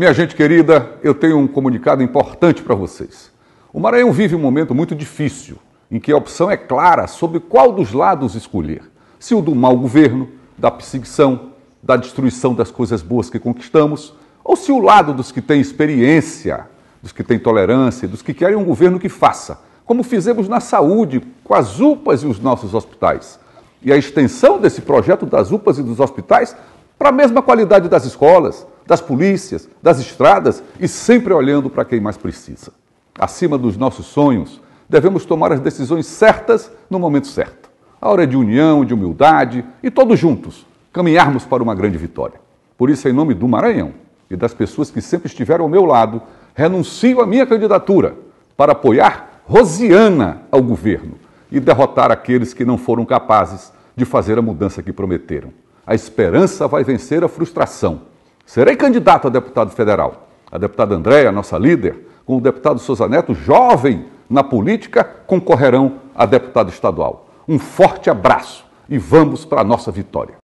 Minha gente querida, eu tenho um comunicado importante para vocês. O Maranhão vive um momento muito difícil, em que a opção é clara sobre qual dos lados escolher: se o do mau governo, da perseguição, da destruição das coisas boas que conquistamos, ou se o lado dos que têm experiência, dos que têm tolerância, dos que querem um governo que faça, como fizemos na saúde, com as UPAs e os nossos hospitais. E a extensão desse projeto das UPAs e dos hospitais para a mesma qualidade das escolas, das polícias, das estradas e sempre olhando para quem mais precisa. Acima dos nossos sonhos, devemos tomar as decisões certas no momento certo. A hora é de união, de humildade e todos juntos caminharmos para uma grande vitória. Por isso, em nome do Maranhão e das pessoas que sempre estiveram ao meu lado, renuncio à minha candidatura para apoiar Rosiana ao governo e derrotar aqueles que não foram capazes de fazer a mudança que prometeram. A esperança vai vencer a frustração. Serei candidato a deputado federal. A deputada Andréia, nossa líder, com o deputado Souza Neto, jovem na política, concorrerão a deputado estadual. Um forte abraço e vamos para a nossa vitória.